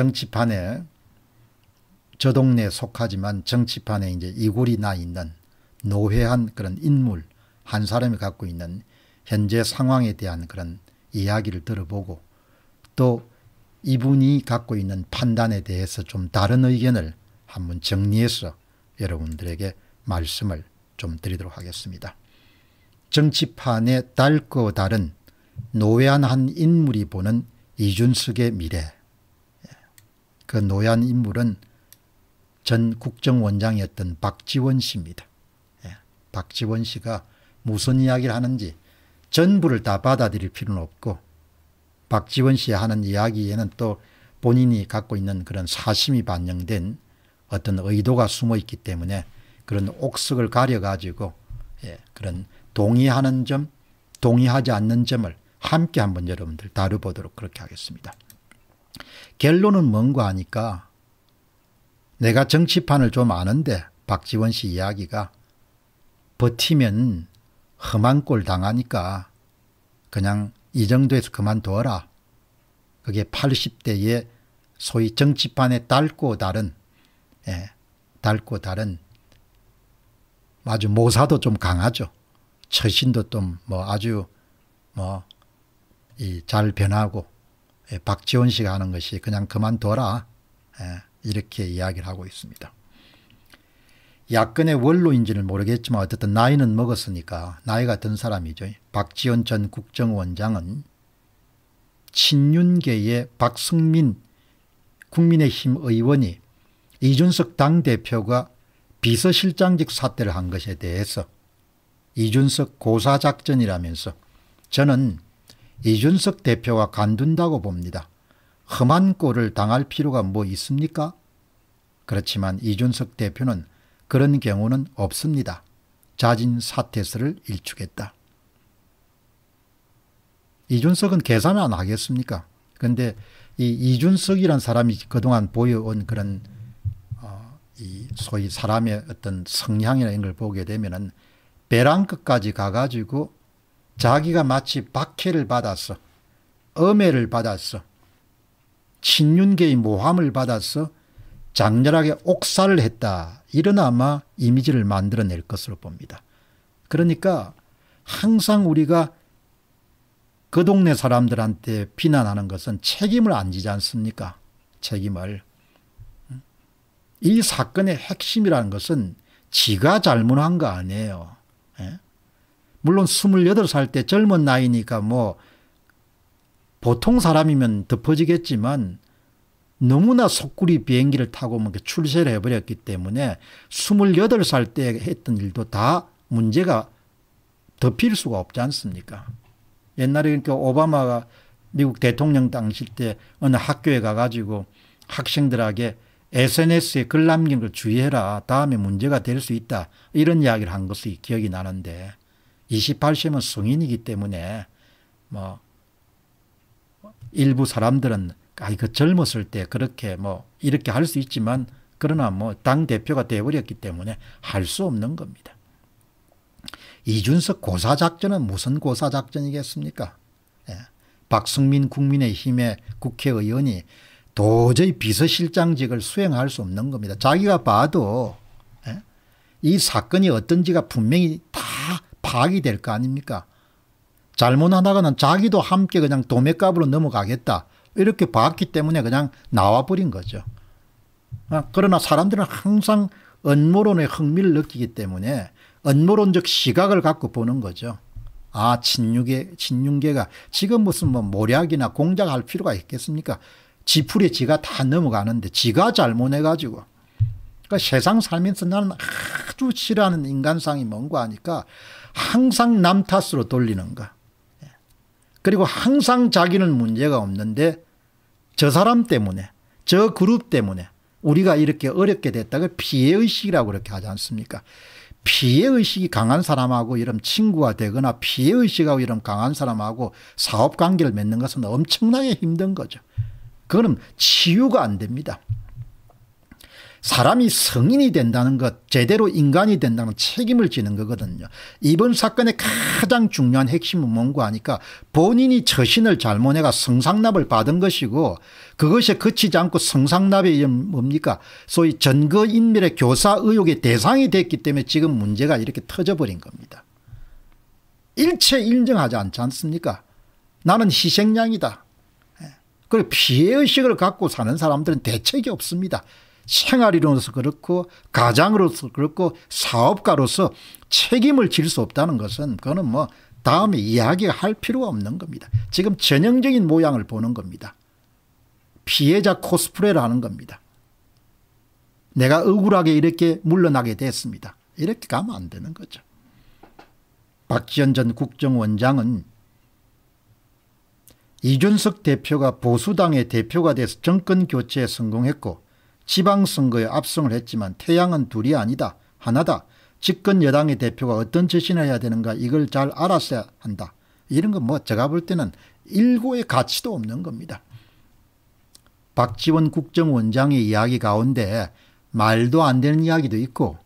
정치판에 저 동네에 속하지만 정치판에 이제 이골이 나 있는 노회한 그런 인물 한 사람이 갖고 있는 현재 상황에 대한 그런 이야기를 들어보고 또 이분이 갖고 있는 판단에 대해서 좀 다른 의견을 한번 정리해서 여러분들에게 말씀을 좀 드리도록 하겠습니다. 정치판에 딸거 다른 노회한 한 인물이 보는 이준석의 미래 그 노란 인물은 전 국정원장이었던 박지원 씨입니다. 예. 박지원 씨가 무슨 이야기를 하는지 전부를 다 받아들일 필요는 없고 박지원 씨 하는 이야기에는 또 본인이 갖고 있는 그런 사심이 반영된 어떤 의도가 숨어 있기 때문에 그런 옥석을 가려가지고 예, 그런 동의하는 점, 동의하지 않는 점을 함께 한번 여러분들 다뤄보도록 그렇게 하겠습니다. 결론은 뭔가 하니까 내가 정치판을 좀 아는데 박지원 씨 이야기가 버티면 험한 꼴 당하니까 그냥 이 정도에서 그만둬라. 그게 80대의 소위 정치판에 닳고 다른 예, 닳고 다른 아주 모사도 좀 강하죠. 처신도 좀 뭐 아주 뭐이 잘 변하고 예, 박지원 씨가 하는 것이 그냥 그만둬라 예, 이렇게 이야기를 하고 있습니다. 약근의 원로인지는 모르겠지만 어쨌든 나이는 먹었으니까 나이가 든 사람이죠. 박지원 전 국정원장은 친윤계의 박승민 국민의힘 의원이 이준석 당대표가 비서실장직 사퇴를 한 것에 대해서 이준석 고사작전이라면서 저는 이준석 대표가 간둔다고 봅니다. 험한 꼴을 당할 필요가 뭐 있습니까? 그렇지만 이준석 대표는 그런 경우는 없습니다. 자진 사퇴서를 일축했다. 이준석은 계산 안 하겠습니까? 그런데 이 이준석이란 사람이 그동안 보여온 그런 어, 이 소위 사람의 어떤 성향이나 이런 걸 보게 되면은 배랑 끝까지 가가지고 자기가 마치 박해를 받았어. 엄해를 받았어. 친윤계의 모함을 받았어. 장렬하게 옥살을 했다. 이런 아마 이미지를 만들어낼 것으로 봅니다. 그러니까 항상 우리가 그 동네 사람들한테 비난하는 것은 책임을 안 지지 않습니까? 책임을. 이 사건의 핵심이라는 것은 지가 잘못한 거 아니에요. 예? 물론 28살 때 젊은 나이니까 뭐 보통 사람이면 덮어지겠지만 너무나 속구리 비행기를 타고 뭐 출세를 해버렸기 때문에 28살 때 했던 일도 다 문제가 덮일 수가 없지 않습니까? 옛날에 그러니까 오바마가 미국 대통령 당시 때 어느 학교에 가가지고 학생들에게 SNS에 글 남긴 걸 주의해라. 다음에 문제가 될 수 있다. 이런 이야기를 한 것이 기억이 나는데 28세면 성인이기 때문에 뭐 일부 사람들은 아이 그 젊었을 때 그렇게 뭐 이렇게 할 수 있지만 그러나 뭐 당 대표가 되어버렸기 때문에 할 수 없는 겁니다. 이준석 고사 작전은 무슨 고사 작전이겠습니까? 예. 박승민 국민의힘의 국회의원이 도저히 비서실장직을 수행할 수 없는 겁니다. 자기가 봐도 예? 이 사건이 어떤지가 분명히 파악이 될 거 아닙니까? 잘못 하다가는 자기도 함께 그냥 도매값으로 넘어가겠다. 이렇게 봤기 때문에 그냥 나와버린 거죠. 아, 그러나 사람들은 항상 언모론에 흥미를 느끼기 때문에 언모론적 시각을 갖고 보는 거죠. 아, 친육계, 친윤계가 지금 무슨 뭐 모략이나 공작할 필요가 있겠습니까? 지풀이 지가 다 넘어가는데 지가 잘못해가지고. 그러니까 세상 살면서 나는 아주 싫어하는 인간상이 뭔가 하니까 항상 남 탓으로 돌리는가. 예. 그리고 항상 자기는 문제가 없는데 저 사람 때문에 저 그룹 때문에 우리가 이렇게 어렵게 됐다고 피해의식이라고 그렇게 하지 않습니까? 피해의식이 강한 사람하고 이런 친구가 되거나 피해의식하고 이런 강한 사람하고 사업관계를 맺는 것은 엄청나게 힘든 거죠. 그거는 치유가 안 됩니다. 사람이 성인이 된다는 것, 제대로 인간이 된다는 책임을 지는 거거든요. 이번 사건의 가장 중요한 핵심은 뭔가 하니까 본인이 처신을 잘못해가 성상납을 받은 것이고 그것에 그치지 않고 성상납이 뭡니까? 소위 전거인멸의 교사 의혹의 대상이 됐기 때문에 지금 문제가 이렇게 터져버린 겁니다. 일체 인정하지 않지 않습니까? 나는 희생양이다. 예. 그리고 피해의식을 갖고 사는 사람들은 대책이 없습니다. 생활이론으로서 그렇고 가장으로서 그렇고 사업가로서 책임을 질 수 없다는 것은 그거는 뭐 다음에 이야기할 필요가 없는 겁니다. 지금 전형적인 모양을 보는 겁니다. 피해자 코스프레를 하는 겁니다. 내가 억울하게 이렇게 물러나게 됐습니다. 이렇게 가면 안 되는 거죠. 박지원 전 국정원장은 이준석 대표가 보수당의 대표가 돼서 정권 교체에 성공했고 지방선거에 압승을 했지만 태양은 둘이 아니다. 하나다. 집권 여당의 대표가 어떤 처신을 해야 되는가 이걸 잘 알았어야 한다. 이런 건 뭐 제가 볼 때는 일고의 가치도 없는 겁니다. 박지원 국정원장의 이야기 가운데 말도 안 되는 이야기도 있고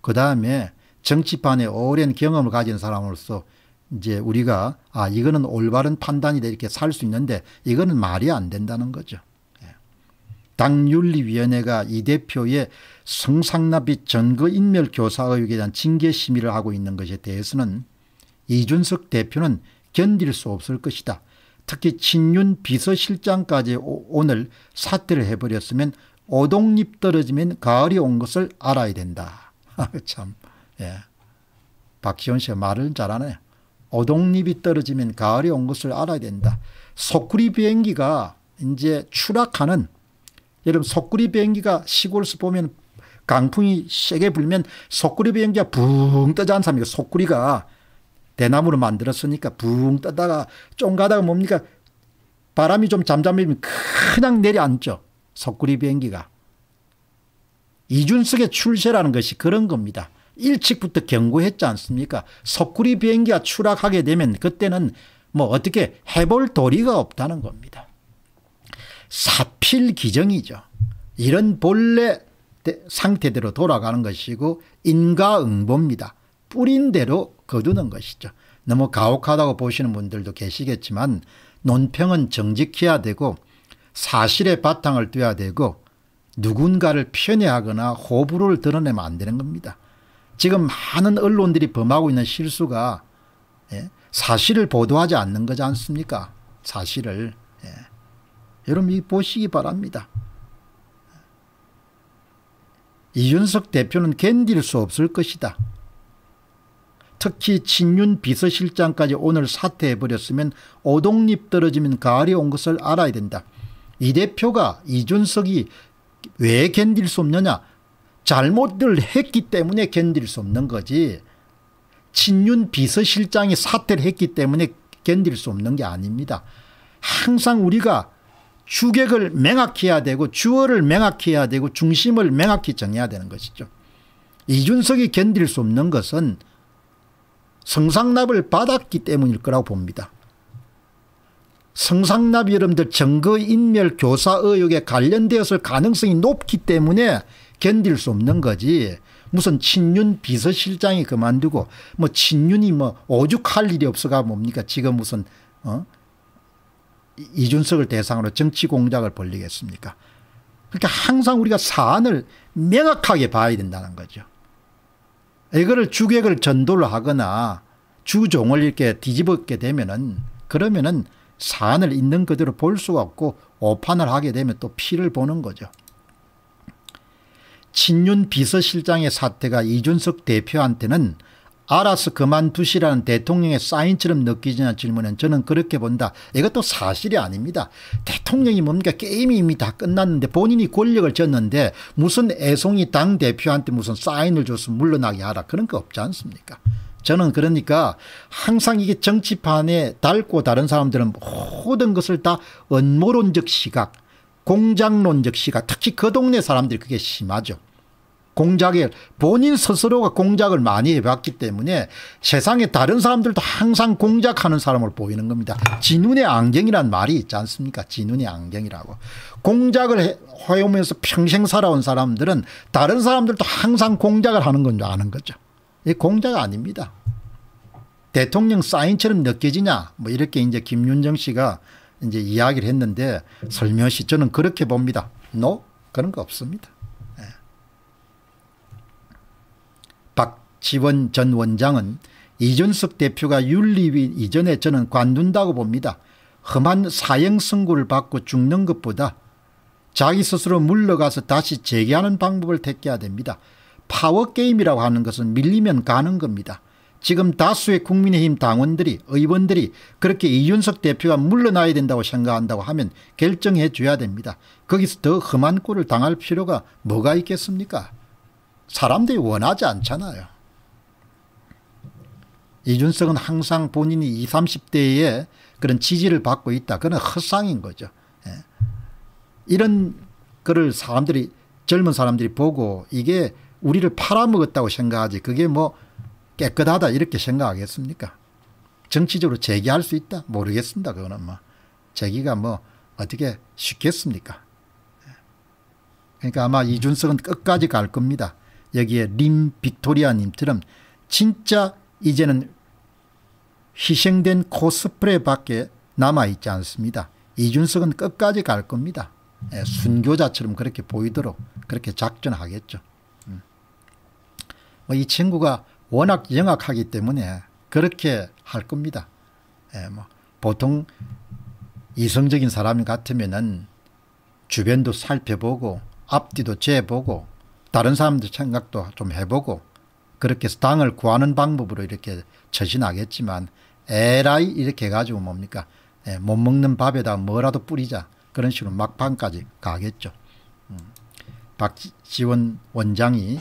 그 다음에 정치판에 오랜 경험을 가진 사람으로서 이제 우리가 아 이거는 올바른 판단이다 이렇게 살 수 있는데 이거는 말이 안 된다는 거죠. 당윤리위원회가 이 대표의 성상납이 전거인멸 교사 의혹에 대한 징계 심의를 하고 있는 것에 대해서는 이준석 대표는 견딜 수 없을 것이다. 특히 친윤 비서실장까지 오늘 사퇴를 해버렸으면 오동잎 떨어지면 가을이 온 것을 알아야 된다. 참 예. 박시원 씨가 말을 잘하네. 오동잎이 떨어지면 가을이 온 것을 알아야 된다. 소쿠리 비행기가 이제 추락하는 여러분 면 속구리 비행기가 시골에서 보면 강풍이 세게 불면 속구리 비행기가 붕 떠지 않습니까? 속구리가 대나무로 만들었으니까 붕 떠다가 쫑가다가 뭡니까? 바람이 좀 잠잠해지면 그냥 내려앉죠. 속구리 비행기가. 이준석의 출세라는 것이 그런 겁니다. 일찍부터 경고했지 않습니까? 석구리 비행기가 추락하게 되면 그때는 뭐 어떻게 해볼 도리가 없다는 겁니다. 사필 기정이죠. 이런 본래 상태대로 돌아가는 것이고 인과응보입니다. 뿌린 대로 거두는 것이죠. 너무 가혹하다고 보시는 분들도 계시겠지만 논평은 정직해야 되고 사실의 바탕을 둬야 되고 누군가를 편애하거나 호불호를 드러내면 안 되는 겁니다. 지금 많은 언론들이 범하고 있는 실수가 예, 사실을 보도하지 않는 거지 않습니까? 사실을. 예. 여러분이 보시기 바랍니다. 이준석 대표는 견딜 수 없을 것이다. 특히 친윤 비서실장까지 오늘 사퇴해버렸으면 오동잎 떨어지면 가을이 온 것을 알아야 된다. 이 대표가 이준석이 왜 견딜 수 없느냐 잘못들 했기 때문에 견딜 수 없는 거지 친윤 비서실장이 사퇴를 했기 때문에 견딜 수 없는 게 아닙니다. 항상 우리가 주객을 명확 해야 되고 주어를 명확 해야 되고 중심을 명확히 정해야 되는 것이죠. 이준석이 견딜 수 없는 것은 성상납을 받았기 때문일 거라고 봅니다. 성상납이 여러분들 증거인멸 교사 의혹에 관련되었을 가능성이 높기 때문에 견딜 수 없는 거지 무슨 친윤 비서실장이 그만두고 뭐 친윤이 뭐 오죽할 일이 없어가 뭡니까 지금 무슨 어? 이준석을 대상으로 정치 공작을 벌리겠습니까 그러니까 항상 우리가 사안을 명확하게 봐야 된다는 거죠. 이거를 주객을 전도를 하거나 주종을 이렇게 뒤집게 되면은 그러면은 사안을 있는 그대로 볼 수가 없고 오판을 하게 되면 또 피를 보는 거죠. 친윤 비서실장의 사태가 이준석 대표한테는 알아서 그만두시라는 대통령의 사인처럼 느끼지는 질문은 저는 그렇게 본다. 이것도 사실이 아닙니다. 대통령이 뭡니까 게임이 이미 다 끝났는데 본인이 권력을 졌는데 무슨 애송이 당대표한테 무슨 사인을 줘서 물러나게 하라 그런 거 없지 않습니까? 저는 그러니까 항상 이게 정치판에 닳고 다른 사람들은 모든 것을 다 언모론적 시각, 공장론적 시각, 특히 그 동네 사람들이 그게 심하죠. 공작에 본인 스스로가 공작을 많이 해봤기 때문에 세상에 다른 사람들도 항상 공작하는 사람을 보이는 겁니다. 진운의 안경이란 말이 있지 않습니까? 진운의 안경이라고. 공작을 해오면서 평생 살아온 사람들은 다른 사람들도 항상 공작을 하는 건 줄 아는 거죠. 이 공작 아닙니다. 대통령 사인처럼 느껴지냐 뭐 이렇게 이제 김윤정 씨가 이제 이야기를 했는데 설며시 저는 그렇게 봅니다. no? 그런 거 없습니다. 지원 전 원장은 이준석 대표가 윤리위 이전에 저는 관둔다고 봅니다. 험한 사형 선고를 받고 죽는 것보다 자기 스스로 물러가서 다시 재개하는 방법을 택해야 됩니다. 파워게임이라고 하는 것은 밀리면 가는 겁니다. 지금 다수의 국민의힘 당원들이 의원들이 그렇게 이준석 대표가 물러나야 된다고 생각한다고 하면 결정해 줘야 됩니다. 거기서 더 험한 꼴을 당할 필요가 뭐가 있겠습니까? 사람들이 원하지 않잖아요. 이준석은 항상 본인이 20, 30대에 그런 지지를 받고 있다. 그건 허상인 거죠. 예. 이런 글를 사람들이 젊은 사람들이 보고 이게 우리를 팔아먹었다고 생각하지 그게 뭐 깨끗하다 이렇게 생각하겠습니까? 정치적으로 제기할 수 있다? 모르겠습니다. 그거는 뭐 제기가 뭐 어떻게 쉽겠습니까? 예. 그러니까 아마 이준석은 끝까지 갈 겁니다. 여기에 림 빅토리아님처럼 진짜 이제는 희생된 코스프레밖에 남아있지 않습니다. 이준석은 끝까지 갈 겁니다. 예, 순교자처럼 그렇게 보이도록 그렇게 작전하겠죠. 음. 뭐이 친구가 워낙 영악하기 때문에 그렇게 할 겁니다. 예, 뭐 보통 이성적인 사람 같으면 주변도 살펴보고 앞뒤도 재보고 다른 사람들 생각도 좀 해보고 그렇게 해서 당을 구하는 방법으로 이렇게 처신하겠지만 에라이 이렇게 해가지고 뭡니까 예, 못 먹는 밥에다 뭐라도 뿌리자 그런 식으로 막판까지 가겠죠. 음. 박지원 원장이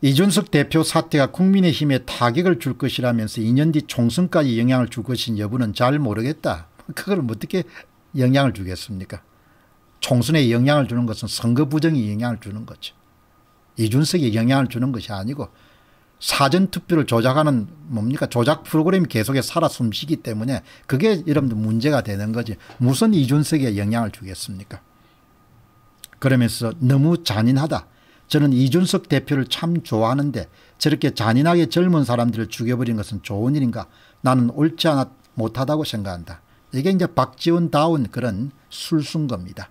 이준석 대표 사태가 국민의힘에 타격을 줄 것이라면서 2년 뒤 총선까지 영향을 줄 것인 여부는 잘 모르겠다. 그걸 어떻게 영향을 주겠습니까? 총선에 영향을 주는 것은 선거 부정이 영향을 주는 거죠. 이준석이 영향을 주는 것이 아니고 사전투표를 조작하는 뭡니까 조작 프로그램이 계속해 살아 숨쉬기 때문에 그게 여러분들 문제가 되는 거지 무슨 이준석에 영향을 주겠습니까 그러면서 너무 잔인하다 저는 이준석 대표를 참 좋아하는데 저렇게 잔인하게 젊은 사람들을 죽여버린 것은 좋은 일인가 나는 옳지 않아 못하다고 생각한다 이게 이제 박지원 다운 그런 술순 겁니다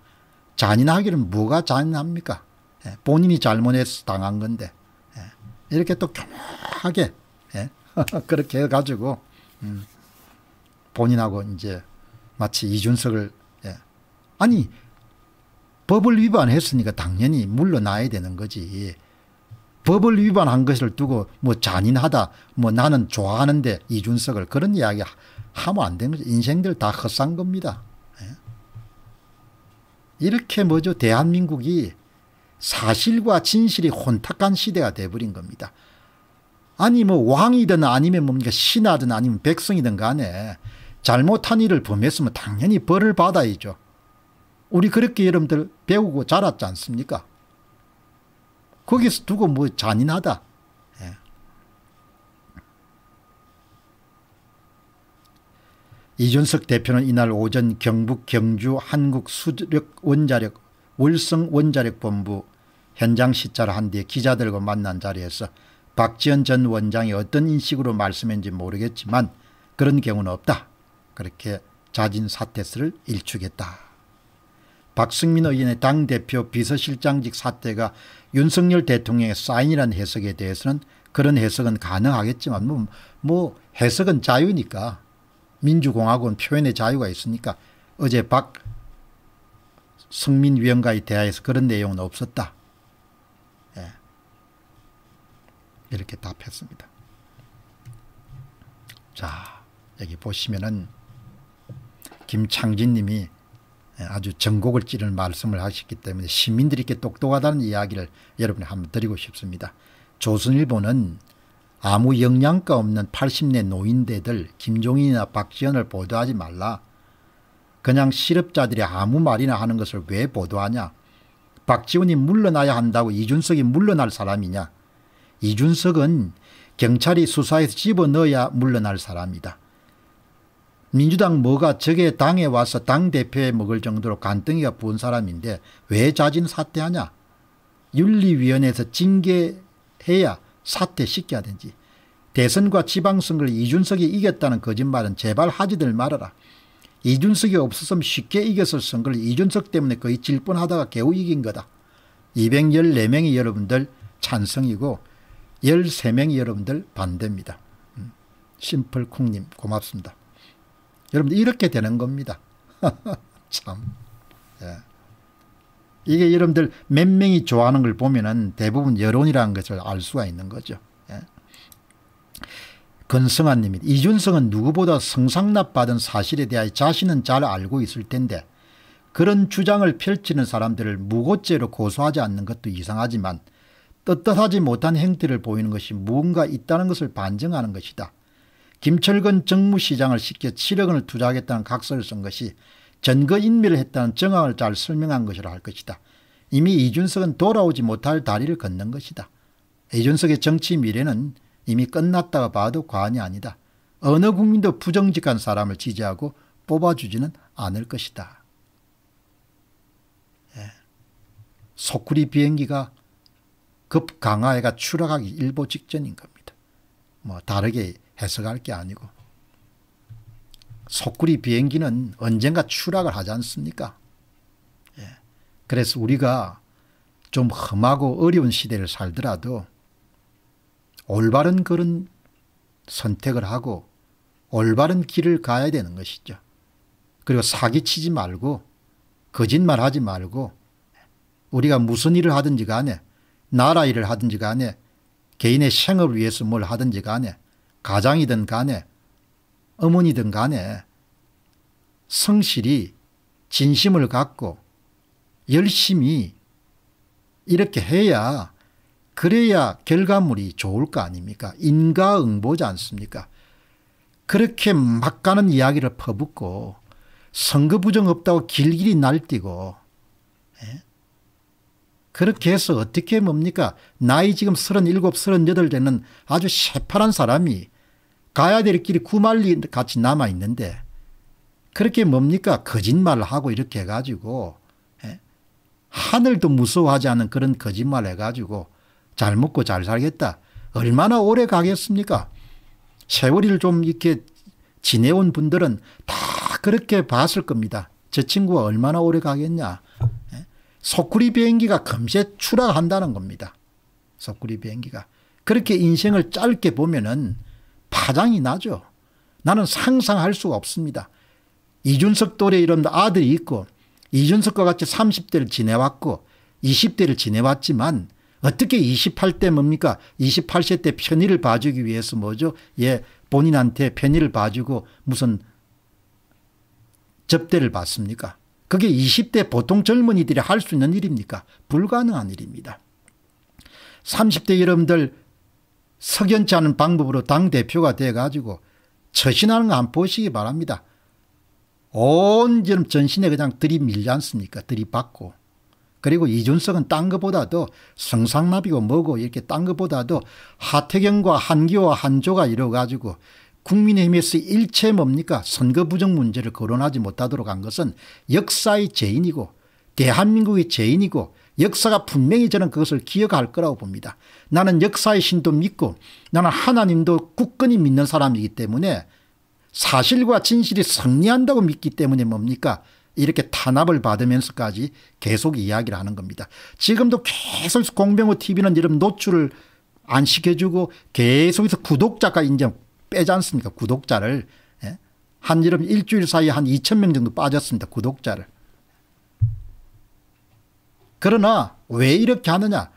잔인하기는 뭐가 잔인합니까 예, 본인이 잘못해서 당한 건데 이렇게 또 교묘하게 예? 그렇게 해가지고 음, 본인하고 이제 마치 이준석을 예. 아니 법을 위반했으니까 당연히 물러나야 되는 거지. 법을 위반한 것을 두고 뭐 잔인하다 뭐 나는 좋아하는데 이준석을 그런 이야기 하면 안 되는 거죠. 인생들 다 헛산 겁니다. 예? 이렇게 뭐죠 대한민국이 사실과 진실이 혼탁한 시대가 돼버린 겁니다. 아니 뭐 왕이든 아니면 뭡니까 신하든 아니면 백성이든 간에 잘못한 일을 범했으면 당연히 벌을 받아야죠. 우리 그렇게 여러분들 배우고 자랐지 않습니까? 거기서 두고 뭐 잔인하다. 예. 이준석 대표는 이날 오전 경북 경주 한국수력 원자력 월성 원자력 본부 현장 시찰을 한 뒤에 기자들과 만난 자리에서 박지원 전 원장이 어떤 인식으로 말씀했는지 모르겠지만 그런 경우는 없다. 그렇게 자진 사퇴서를 일축했다. 박승민 의원의 당대표 비서실장직 사태가 윤석열 대통령의 사인이라는 해석에 대해서는 그런 해석은 가능하겠지만 뭐, 뭐 해석은 자유니까 민주공화국은 표현의 자유가 있으니까 어제 박승민 위원과의 대화에서 그런 내용은 없었다. 이렇게 답했습니다. 자, 여기 보시면은 김창진 님이 아주 전곡을 찌르는 말씀을 하셨기 때문에 시민들이 이렇게 똑똑하다는 이야기를 여러분이 한번 드리고 싶습니다. 조선일보는 아무 영양가 없는 80대 노인대들 김종인이나 박지현을 보도하지 말라. 그냥 실업자들이 아무 말이나 하는 것을 왜 보도하냐. 박지원이 물러나야 한다고 이준석이 물러날 사람이냐. 이준석은 경찰이 수사에서 집어넣어야 물러날 사람이다. 민주당 뭐가 적의 당에 와서 당대표에 먹을 정도로 간덩이가 부은 사람인데 왜 자진 사퇴하냐. 윤리위원회에서 징계해야 사퇴시켜야 되지. 대선과 지방선거를 이준석이 이겼다는 거짓말은 제발 하지들 말아라. 이준석이 없었으면 쉽게 이겼을 선거를 이준석 때문에 거의 질 뻔하다가 겨우 이긴 거다. 214명이 여러분들 찬성이고 13명이 여러분들 반대입니다. 음, 심플쿵님 고맙습니다. 여러분들 이렇게 되는 겁니다. 참. 예. 이게 여러분들 몇 명이 좋아하는 걸 보면은 대부분 여론이라는 것을 알 수가 있는 거죠. 예. 건성아님이 준성은 누구보다 성상납 받은 사실에 대하 자신은 잘 알고 있을 텐데 그런 주장을 펼치는 사람들을 무고죄로 고소하지 않는 것도 이상하지만 떳떳하지 못한 행태를 보이는 것이 무언가 있다는 것을 반증하는 것이다. 김철근 정무시장을 쉽게 7억 원을 투자하겠다는 각서를 쓴 것이 전거인멸을 했다는 정황을 잘 설명한 것이라 할 것이다. 이미 이준석은 돌아오지 못할 다리를 걷는 것이다. 이준석의 정치 미래는 이미 끝났다가 봐도 과언이 아니다. 어느 국민도 부정직한 사람을 지지하고 뽑아주지는 않을 것이다. 예. 소쿠리 비행기가 급강하해가 추락하기 일보 직전인 겁니다. 뭐 다르게 해석할 게 아니고 소쿠리 비행기는 언젠가 추락을 하지 않습니까? 예. 그래서 우리가 좀 험하고 어려운 시대를 살더라도 올바른 그런 선택을 하고 올바른 길을 가야 되는 것이죠. 그리고 사기치지 말고 거짓말하지 말고 우리가 무슨 일을 하든지 간에 나라 일을 하든지 간에 개인의 생업을 위해서 뭘 하든지 간에 가장이든 간에 어머니든 간에 성실히 진심을 갖고 열심히 이렇게 해야 그래야 결과물이 좋을 거 아닙니까? 인과응보지 않습니까? 그렇게 막 가는 이야기를 퍼붓고 선거 부정 없다고 길길이 날뛰고 예? 그렇게 해서 어떻게 뭡니까? 나이 지금 37, 38 되는 아주 새파란 사람이 가야 될 길이 구말리 같이 남아 있는데 그렇게 뭡니까? 거짓말을 하고 이렇게 해가지고 예? 하늘도 무서워하지 않은 그런 거짓말 해가지고 잘 먹고 잘 살겠다. 얼마나 오래 가겠습니까? 세월이좀 이렇게 지내온 분들은 다 그렇게 봤을 겁니다. 저 친구가 얼마나 오래 가겠냐. 소쿠리 비행기가 금세 추락한다는 겁니다. 소쿠리 비행기가. 그렇게 인생을 짧게 보면은 파장이 나죠. 나는 상상할 수가 없습니다. 이준석 또래 이런 아들이 있고 이준석과 같이 30대를 지내왔고 20대를 지내왔지만 어떻게 28대 뭡니까? 28세 때 편의를 봐주기 위해서 뭐죠? 예, 본인한테 편의를 봐주고 무슨 접대를 받습니까? 그게 20대 보통 젊은이들이 할 수 있는 일입니까? 불가능한 일입니다. 30대 여러분들 석연치 않은 방법으로 당대표가 돼가지고 처신하는 거 안 보시기 바랍니다. 온 전신에 그냥 들이밀지 않습니까? 들이받고. 그리고 이준석은 딴 것보다도 성상납이고 뭐고 이렇게 딴 것보다도 하태경과 한기호와 한조가 이뤄가지고 국민의힘에서 일체 뭡니까 선거 부정 문제를 거론하지 못하도록 한 것은 역사의 죄인이고 대한민국의 죄인이고 역사가 분명히 저는 그것을 기억할 거라고 봅니다. 나는 역사의 신도 믿고 나는 하나님도 굳건히 믿는 사람이기 때문에 사실과 진실이 승리한다고 믿기 때문에 뭡니까 이렇게 탄압을 받으면서까지 계속 이야기를 하는 겁니다. 지금도 계속 공병호 TV는 이런 노출을 안 시켜주고 계속해서 구독자가 인정 빼지 않습니까 구독자를. 예? 한 이름 일주일 사이에 한 2천 명 정도 빠졌습니다 구독자를. 그러나 왜 이렇게 하느냐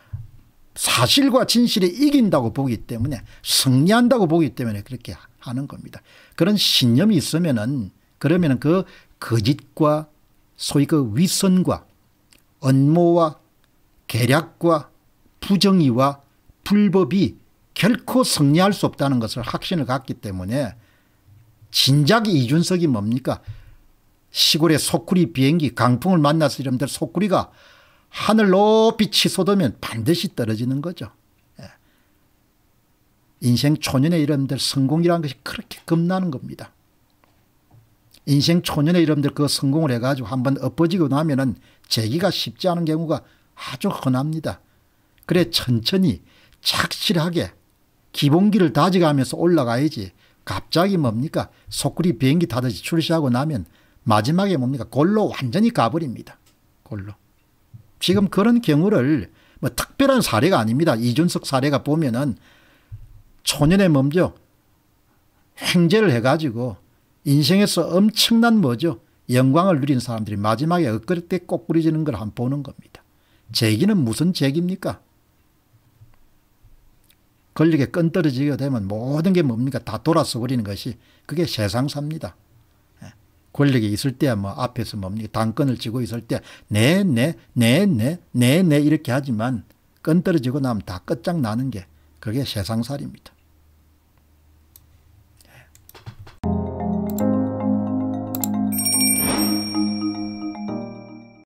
사실과 진실이 이긴다고 보기 때문에 승리한다고 보기 때문에 그렇게 하는 겁니다. 그런 신념이 있으면은 그러면은 그 거짓과 소위 그 위선과 언모와 계략과 부정의와 불법이 결코 승리할 수 없다는 것을 확신을 갖기 때문에 진작 이준석이 뭡니까 시골의 소쿠리 비행기 강풍을 만나서 이러면 소쿠리가 하늘 높이 치솟으면 반드시 떨어지는 거죠. 예. 인생 초년의 이름들 성공이라는 것이 그렇게 겁나는 겁니다. 인생 초년의 이름들 그 성공을 해가지고 한번 엎어지고 나면은 재기가 쉽지 않은 경우가 아주 흔합니다. 그래 천천히 착실하게 기본기를 다져가면서 올라가야지 갑자기 뭡니까 소쿠리 비행기 타듯이 출시하고 나면 마지막에 뭡니까 골로 완전히 가버립니다. 골로. 지금 그런 경우를 뭐 특별한 사례가 아닙니다. 이준석 사례가 보면은 초년에 먼저 행제를 해가지고 인생에서 엄청난 뭐죠 영광을 누린 사람들이 마지막에 엇그릇 때 꼬꾸리지는 걸 한번 보는 겁니다. 재기는 무슨 재기입니까? 권력에 끈떨어지게 되면 모든 게 뭡니까 다 돌아서 버리는 것이 그게 세상삽니다. 예. 권력이 있을 때야 뭐 앞에서 뭡니까 당권을 쥐고 있을 때 네네 네네 네네 네 이렇게 하지만 끈 떨어지고 나면 다 끝장나는 게 그게 세상살입니다.